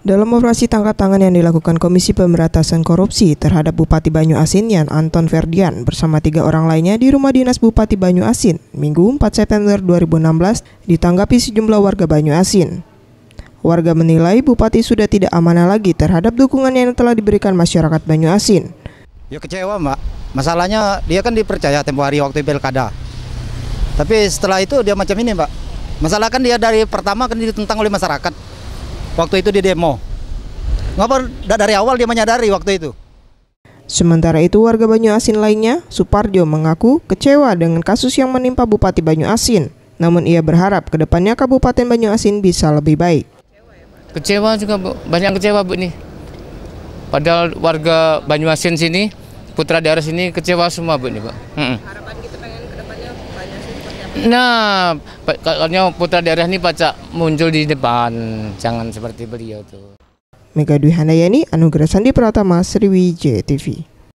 Dalam operasi tangkap tangan yang dilakukan Komisi Pemberantasan Korupsi terhadap Bupati Banyu Asin Yan Anton Ferdian bersama tiga orang lainnya di rumah dinas Bupati Banyu Asin, Minggu 4 September 2016, ditanggapi sejumlah warga Banyu Asin. Warga menilai Bupati sudah tidak amanah lagi terhadap dukungan yang telah diberikan masyarakat Banyu Asin. Ya kecewa mbak, masalahnya dia kan dipercaya tempo hari waktu pilkada. Tapi setelah itu dia macam ini mbak, masalah kan dia dari pertama kan ditentang oleh masyarakat Waktu itu di demo. Ngapa dari awal dia menyadari waktu itu? Sementara itu warga Banyu Asin lainnya, Suparjo mengaku kecewa dengan kasus yang menimpa Bupati Banyu Asin. Namun ia berharap kedepannya Kabupaten Banyu Asin bisa lebih baik. Kecewa juga bu. banyak kecewa bu nih. Padahal warga Banyu Asin sini, putra daerah sini kecewa semua bu nih bu. Hmm. Nah, kalau putra daerah ini pacak muncul di depan, jangan seperti beliau tuh. Mega Dwi Handayani, Anugerah Sandi Pratama, Sriwijaya TV.